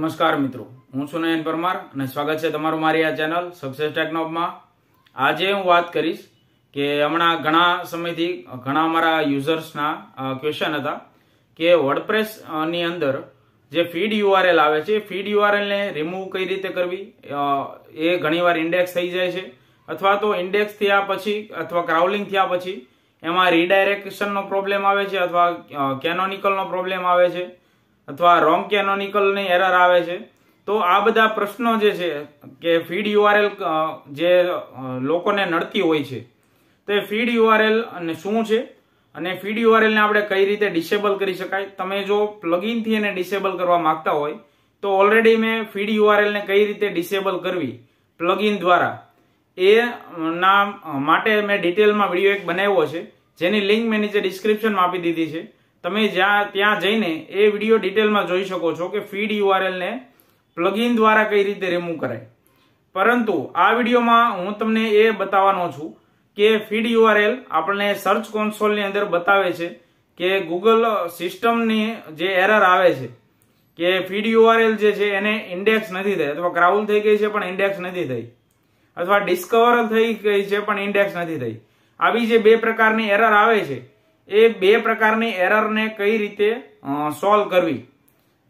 નમસ્કાર મિત્રો હું સુનયન પરમાર અને સ્વાગત છે તમારું મારી આ ચેનલ સક્સેસ ટેકનોપમાં આજે હું વાત કરીશ કે હમણાં ઘણા સમયથી ઘણા મારા યુઝર્સના ક્વેશ્ચન હતા કે વર્ડપ્રેસની અંદર જે ફીડ યુઆરએલ આવે છે ફીડ યુઆરએલને રિમૂવ કઈ રીતે કરવી એ ઘણીવાર ઇન્ડેક્સ થઈ જાય છે અથવા તો ઇન્ડેક્સ થયા પછી અથવા ક્રાઉલિંગ થયા પછી એમાં રીડાયરેક્શનનો પ્રોબ્લેમ આવે છે અથવા કેનોનિકલનો પ્રોબ્લેમ આવે છે અથવા રોંગ કેનોનિકલની એરર આવે છે તો આ બધા પ્રશ્નો જે છે કે ફીડ યુઆરએલ જે લોકોને નડતી હોય છે તો એ ફીડ યુઆરએલ અને શું છે અને ફીડ યુઆરએલને આપણે કઈ રીતે ડિસેબલ કરી શકાય તમે જો પ્લગઇનથી એને ડિસેબલ કરવા માંગતા હોય તો ઓલરેડી મેં ફીડ યુઆરએલ ને કઈ રીતે ડિસેબલ કરવી પ્લગિન દ્વારા એ ના માટે મેં ડિટેલમાં વિડીયો એક બનાવ્યો છે જેની લિંક મેં નીચે ડિસ્ક્રિપ્શનમાં આપી દીધી છે તમે જ્યાં ત્યાં જઈને એ વિડીયો ડિટેલમાં જોઈ શકો છો કે ફીડ યુઆરએલને પ્લગઇન દ્વારા કઈ રીતે રિમૂવ કરાય પરંતુ આ વિડીયોમાં હું તમને એ બતાવવાનો છું કે ફીડ યુઆરએલ આપણને સર્ચ કોન્સોલની અંદર બતાવે છે કે ગૂગલ સિસ્ટમની જે એરર આવે છે કે ફીડ યુઆરએલ જે છે એને ઇન્ડેક્સ નથી થઈ અથવા ક્રાઉલ થઈ ગઈ છે પણ ઇન્ડેક્સ નથી થઈ અથવા ડિસ્કવર થઈ ગઈ છે પણ ઇન્ડેક્સ નથી થઈ આવી જે બે પ્રકારની એરર આવે છે એ બે પ્રકારની એરરને કઈ રીતે સોલ્વ કરવી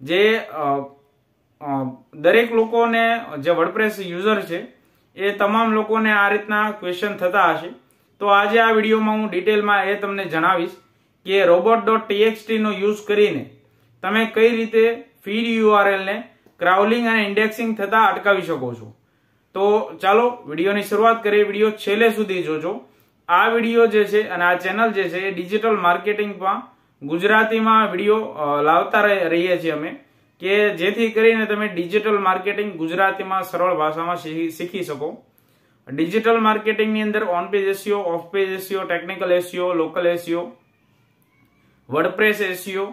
જે દરેક લોકોને જે વર્ડપ્રેસ યુઝર છે એ તમામ લોકોને આ રીતના ક્વેશ્ચન થતા હશે તો આજે આ વિડીયોમાં હું ડિટેલમાં એ તમને જણાવીશ કે રોબોટ ડોટ ટીએક્સટીનો યુઝ કરીને તમે કઈ રીતે ફીડ યુઆરએલને ક્રાઉલિંગ અને ઇન્ડેક્સિંગ થતાં અટકાવી શકો છો તો ચાલો વિડીયોની શરૂઆત કરીએ વિડીયો છેલ્લે સુધી જોજો આ વિડીયો જે છે અને આ ચેનલ જે છે એ ડિજિટલ માર્કેટિંગમાં ગુજરાતીમાં વિડીયો લાવતા રહીએ છીએ અમે કે જેથી કરીને તમે ડિજિટલ માર્કેટિંગ ગુજરાતીમાં સરળ ભાષામાં શીખી શકો ડિજિટલ માર્કેટિંગની અંદર on page SEO off page SEO technical SEO local SEO WordPress SEO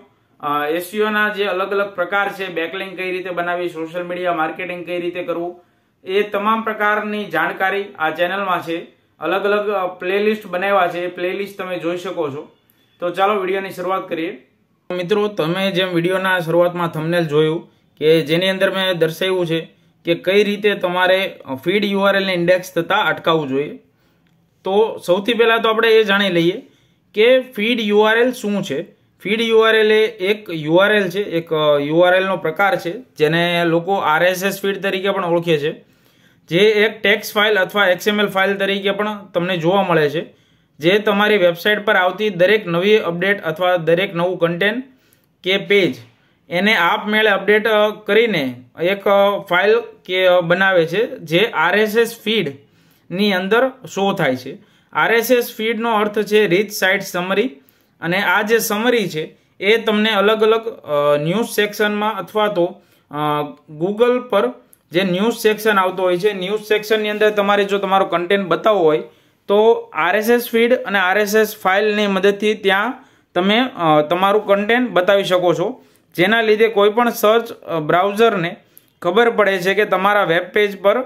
એસીઓના જે અલગ અલગ પ્રકાર છે બેકલિંગ કઈ રીતે બનાવી સોશિયલ મીડિયા માર્કેટિંગ કઈ રીતે કરવું એ તમામ પ્રકારની જાણકારી આ ચેનલમાં છે અલગ અલગ પ્લેલિસ્ટ બનાવ્યા છે એ પ્લેલિસ્ટ તમે જોઈ શકો છો તો ચાલો વિડીયોની શરૂઆત કરીએ મિત્રો તમે જેમ વિડીયોના શરૂઆતમાં થમનેલ જોયું કે જેની અંદર મેં દર્શાવ્યું છે કે કઈ રીતે તમારે ફીડ યુઆરએલને ઇન્ડેક્સ થતાં અટકાવવું જોઈએ તો સૌથી પહેલાં તો આપણે એ જાણી લઈએ કે ફીડ યુઆરએલ શું છે ફીડ યુઆરએલ એ એક યુઆરએલ છે એક યુઆરએલનો પ્રકાર છે જેને લોકો આરએસએસ ફીડ તરીકે પણ ઓળખે છે જે એક ટેક્સ ફાઇલ અથવા એક્સએમએલ ફાઇલ તરીકે પણ તમને જોવા મળે છે જે તમારી વેબસાઇટ પર આવતી દરેક નવી અપડેટ અથવા દરેક નવું કન્ટેન્ટ કે પેજ એને આપમેળે અપડેટ કરીને એક ફાઇલ કે બનાવે છે જે આરએસએસ ફીડની અંદર શો થાય છે આરએસએસ ફીડનો અર્થ છે રીચ સાઇટ સમરી અને આ જે સમરી છે એ તમને અલગ અલગ ન્યૂઝ સેક્શનમાં અથવા તો ગૂગલ પર જે ન્યૂઝ સેક્શન આવતો હોય છે ન્યૂઝ સેક્શનની અંદર તમારે જો તમારો કન્ટેન્ટ બતાવવો હોય તો આરએસએસ ફીડ અને આરએસએસ ફાઇલની મદદથી ત્યાં તમે તમારું કન્ટેન્ટ બતાવી શકો છો જેના લીધે કોઈ પણ સર્ચ બ્રાઉઝરને ખબર પડે છે કે તમારા વેબ પેજ પર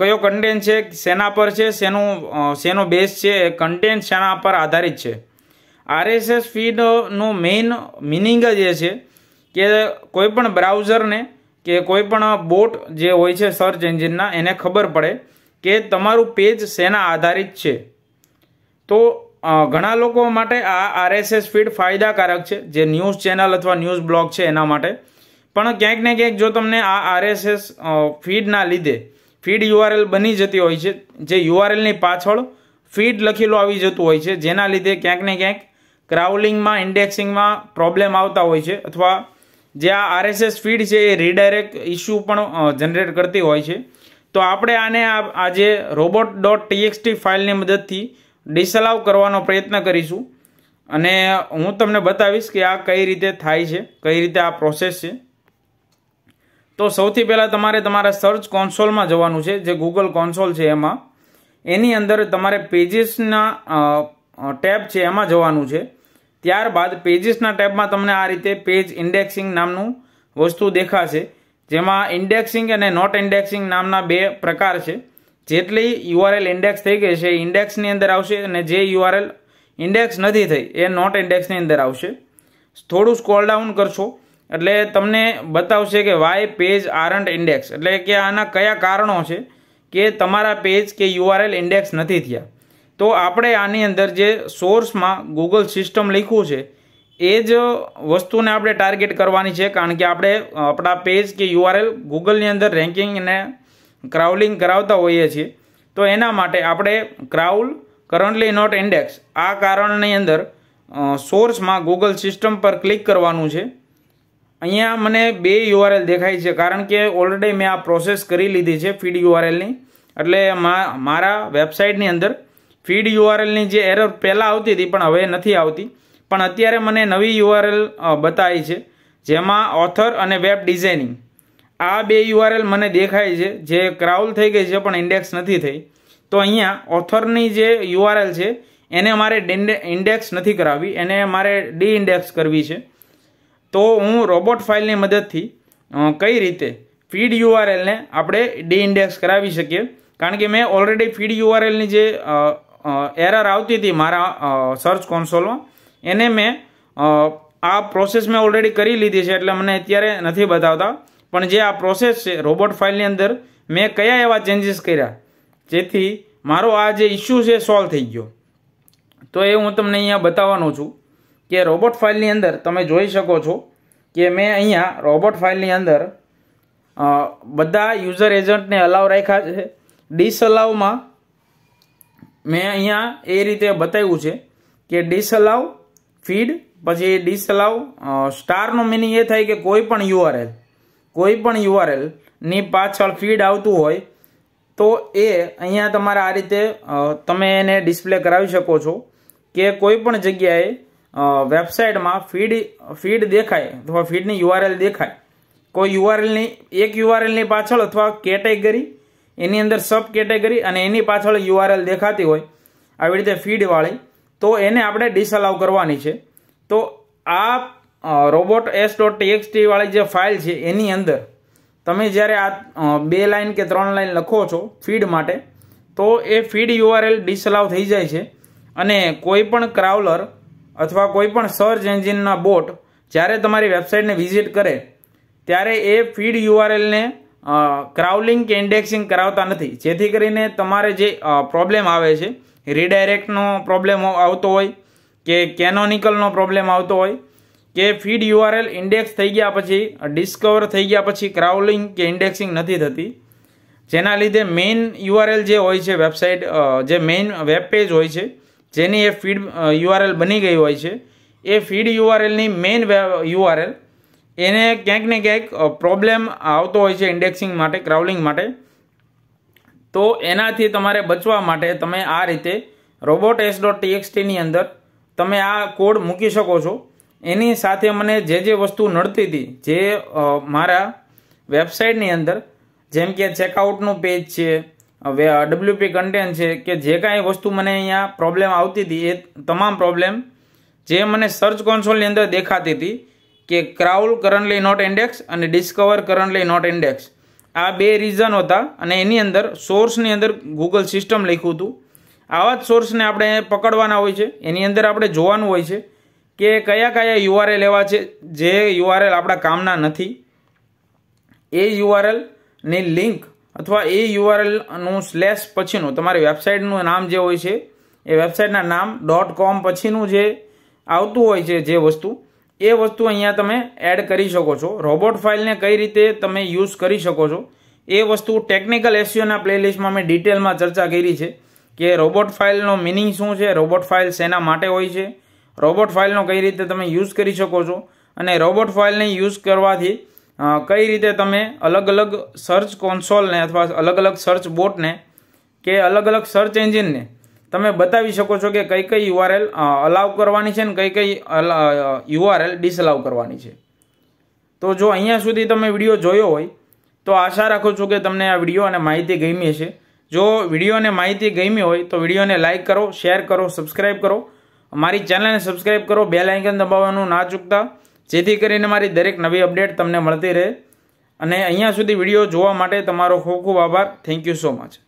કયો કન્ટેન્ટ છે શેના પર છે શેનું શેનો બેઝ છે કન્ટેન્ટ શેના પર આધારિત છે આરએસએસ ફીડનો મેઇન મિનિંગ જ એ છે કે કોઈપણ બ્રાઉઝરને કે કોઈ પણ બોટ જે હોય છે સર્ચ એન્જિનના એને ખબર પડે કે તમારું પેજ શેના આધારિત છે તો ઘણા લોકો માટે આ આરએસએસ ફીડ ફાયદાકારક છે જે ન્યૂઝ ચેનલ અથવા ન્યૂઝ બ્લોગ છે એના માટે પણ ક્યાંક ને ક્યાંક જો તમને આ આરએસએસ ફીડના લીધે ફીડ યુઆરએલ બની જતી હોય છે જે યુઆરએલની પાછળ ફીડ લખેલું આવી જતું હોય છે જેના લીધે ક્યાંક ને ક્યાંક ક્રાઉલિંગમાં ઇન્ડેક્સિંગમાં પ્રોબ્લેમ આવતા હોય છે અથવા જે આ આરએસએસ ફીડ છે એ રીડાયરેક્ટ ઇસ્યુ પણ જનરેટ કરતી હોય છે તો આપણે આને આજે રોબોટ ડોટ ટીએક્સટી ફાઇલની મદદથી ડિસલાવ કરવાનો પ્રયત્ન કરીશું અને હું તમને બતાવીશ કે આ કઈ રીતે થાય છે કઈ રીતે આ પ્રોસેસ છે તો સૌથી પહેલાં તમારે તમારા સર્ચ કોન્સોલમાં જવાનું છે જે ગૂગલ કોન્સોલ છે એમાં એની અંદર તમારે પેજીસના ટેબ છે એમાં જવાનું છે ત્યારબાદ પેજીસના ટેબમાં તમને આ રીતે પેજ ઇન્ડેક્સિંગ નામનું વસ્તુ દેખાશે જેમાં ઇન્ડેક્સિંગ અને નોટ ઇન્ડેક્સિંગ નામના બે પ્રકાર છે જેટલી યુઆરએલ ઇન્ડેક્સ થઈ ગઈ છે ઇન્ડેક્સની અંદર આવશે અને જે યુઆરએલ ઇન્ડેક્સ નથી થઈ એ નોટ ઇન્ડેક્સની અંદર આવશે થોડું સ્કોલ ડાઉન કરશો એટલે તમને બતાવશે કે વાય પેજ આરન્ટ ઇન્ડેક્સ એટલે કે આના કયા કારણો છે કે તમારા પેજ કે યુઆરએલ ઇન્ડેક્સ નથી થયા તો આપણે આની અંદર જે સોર્સમાં ગૂગલ સિસ્ટમ લખ્યું છે એ જ વસ્તુને આપણે ટાર્ગેટ કરવાની છે કારણ કે આપણે આપણા પેજ કે યુઆરએલ ગૂગલની અંદર રેન્કિંગને ક્રાઉલિંગ કરાવતા હોઈએ છીએ તો એના માટે આપણે ક્રાઉલ કરન્ટલી નોટ ઇન્ડેક્સ આ કારણની અંદર સોર્સમાં ગૂગલ સિસ્ટમ પર ક્લિક કરવાનું છે અહીંયા મને બે યુઆરએલ દેખાય છે કારણ કે ઓલરેડી મેં આ પ્રોસેસ કરી લીધી છે ફીડ યુઆરએલની એટલે મારા વેબસાઇટની અંદર ફીડ યુઆરએલની જે એરર પહેલાં આવતી હતી પણ હવે નથી આવતી પણ અત્યારે મને નવી યુઆરએલ બતાવી છે જેમાં ઓથર અને વેબ ડિઝાઇનિંગ આ બે યુઆરએલ મને દેખાય છે જે ક્રાઉલ થઈ ગઈ છે પણ ઇન્ડેક્સ નથી થઈ તો અહીંયા ઓથરની જે યુઆરએલ છે એને મારે ઇન્ડેક્સ નથી કરાવી એને મારે ડી ઇન્ડેક્સ કરવી છે તો હું રોબોટ ફાઇલની મદદથી કઈ રીતે ફીડ યુઆરએલને આપણે ડી ઇન્ડેક્સ કરાવી શકીએ કારણ કે મેં ઓલરેડી ફીડ યુઆરએલની જે એરર આવતી હતી મારા સર્ચ કોન્સોલમાં એને મેં આ પ્રોસેસ મેં ઓલરેડી કરી લીધી છે એટલે મને અત્યારે નથી બતાવતા પણ જે આ પ્રોસેસ છે રોબોટ ફાઇલની અંદર મેં કયા એવા ચેન્જીસ કર્યા જેથી મારો આ જે ઇસ્યુ છે સોલ્વ થઈ ગયો તો એ હું તમને અહીંયા બતાવવાનો છું કે રોબોટ ફાઇલની અંદર તમે જોઈ શકો છો કે મેં અહીંયા રોબોટ ફાઇલની અંદર બધા યુઝર એજન્ટને અલાવ રાખ્યા છે ડિસઅલાવમાં મેં અહીંયા એ રીતે બતાવ્યું છે કે ડિસઅલાઉ ફીડ પછી ડિસઅલાઉ સ્ટારનો મિનિંગ એ થાય કે કોઈ પણ યુઆરએલ કોઈ પણ યુઆરએલ ની પાછળ ફીડ આવતું હોય તો એ અહીંયા તમારે આ રીતે તમે એને ડિસ્પ્લે કરાવી શકો છો કે કોઈ પણ જગ્યાએ વેબસાઇટમાં ફીડ ફીડ દેખાય અથવા ફીડની યુઆરએલ દેખાય કોઈ યુઆરએલની એક યુઆરએલની પાછળ અથવા કેટેગરી એની અંદર સબ કેટેગરી અને એની પાછળ યુઆરએલ દેખાતી હોય આવી રીતે ફીડવાળી તો એને આપણે ડિસઅલાઉ કરવાની છે તો આ રોબોટ એસ ડોટ ટીએક્સટીવાળી જે ફાઇલ છે એની અંદર તમે જ્યારે આ બે લાઇન કે ત્રણ લાઇન લખો છો ફીડ માટે તો એ ફીડ યુઆરએલ ડિસઅલાઉ થઈ જાય છે અને કોઈ પણ ક્રાઉલર અથવા કોઈપણ સર્ચ એન્જિનના બોટ જ્યારે તમારી વેબસાઇટને વિઝિટ કરે ત્યારે એ ફીડ યુઆરએલને ક્રાઉલિંગ કે ઇન્ડેક્સિંગ કરાવતા નથી જેથી કરીને તમારે જે પ્રોબ્લેમ આવે છે રીડાયરેક્ટનો પ્રોબ્લેમ આવતો હોય કે કેનોનિકલનો પ્રોબ્લેમ આવતો હોય કે ફીડ યુઆરએલ ઇન્ડેક્સ થઈ ગયા પછી ડિસ્કવર થઈ ગયા પછી ક્રાઉલિંગ કે ઇન્ડેક્સિંગ નથી થતી જેના લીધે મેઇન યુઆરએલ જે હોય છે વેબસાઇટ જે મેઇન વેબ પેજ હોય છે જેની એ ફીડ યુઆરએલ બની ગઈ હોય છે એ ફીડ યુઆરએલની મેઇન યુઆરએલ એને ક્યાંક ને ક્યાંક પ્રોબ્લેમ આવતો હોય છે ઇન્ડેક્સિંગ માટે ક્રાઉલિંગ માટે તો એનાથી તમારે બચવા માટે તમે આ રીતે રોબોટ એસ ડોટ ટીએક્સટીની અંદર તમે આ કોડ મૂકી શકો છો એની સાથે મને જે જે વસ્તુ નડતી હતી જે મારા વેબસાઇટની અંદર જેમ કે ચેકઆઉટનું પેજ છે ડબલ્યુપી કન્ટેન્ટ છે કે જે કાંઈ વસ્તુ મને અહીંયા પ્રોબ્લેમ આવતી હતી એ તમામ પ્રોબ્લેમ જે મને સર્ચ કોન્સોલની અંદર દેખાતી હતી કે ક્રાઉલ કરન્ટલી નોટ ઇન્ડેક્સ અને ડિસ્કવર કરન્ટલી નોટ ઇન્ડેક્સ આ બે રીઝન હતા અને એની અંદર સોર્સની અંદર ગૂગલ સિસ્ટમ લખ્યું હતું આવા જ સોર્સને આપણે પકડવાના હોય છે એની અંદર આપણે જોવાનું હોય છે કે કયા કયા યુઆરએલ એવા છે જે યુઆરએલ આપણા કામના નથી એ યુઆરએલની લિંક અથવા એ યુઆરએલનું સ્લેશ પછીનું તમારી વેબસાઇટનું નામ જે હોય છે એ વેબસાઇટના નામ ડોટ કોમ પછીનું જે આવતું હોય છે જે વસ્તુ એ વસ્તુ અહીંયા તમે એડ કરી શકો છો રોબોટ ફાઇલને કઈ રીતે તમે યુઝ કરી શકો છો એ વસ્તુ ટેકનિકલ એસિયોના પ્લેલિસ્ટમાં મેં ડિટેલમાં ચર્ચા કરી છે કે રોબોટ ફાઇલનો મિનિંગ શું છે રોબોટ ફાઇલ શેના માટે હોય છે રોબોટ ફાઇલનો કઈ રીતે તમે યુઝ કરી શકો છો અને રોબોટ ફાઇલને યુઝ કરવાથી કઈ રીતે તમે અલગ અલગ સર્ચ કોન્સોલને અથવા અલગ અલગ સર્ચ બોટને કે અલગ અલગ સર્ચ એન્જિનને તમે બતાવી શકો છો કે કઈ કઈ યુઆરએલ અલાઉ કરવાની છે ને કઈ કઈ યુઆરએલ ડિસઅલાઉ કરવાની છે તો જો અહીંયા સુધી તમે વિડીયો જોયો હોય તો આશા રાખું છું કે તમને આ વિડીયો અને માહિતી ગમી હશે જો વિડીયોને માહિતી ગમી હોય તો વિડીયોને લાઇક કરો શેર કરો સબસ્ક્રાઇબ કરો મારી ચેનલને સબસ્ક્રાઇબ કરો બે લાઇકન દબાવવાનું ના ચૂકતા જેથી કરીને મારી દરેક નવી અપડેટ તમને મળતી રહે અને અહીંયા સુધી વિડીયો જોવા માટે તમારો ખૂબ ખૂબ આભાર થેન્ક યુ સો મચ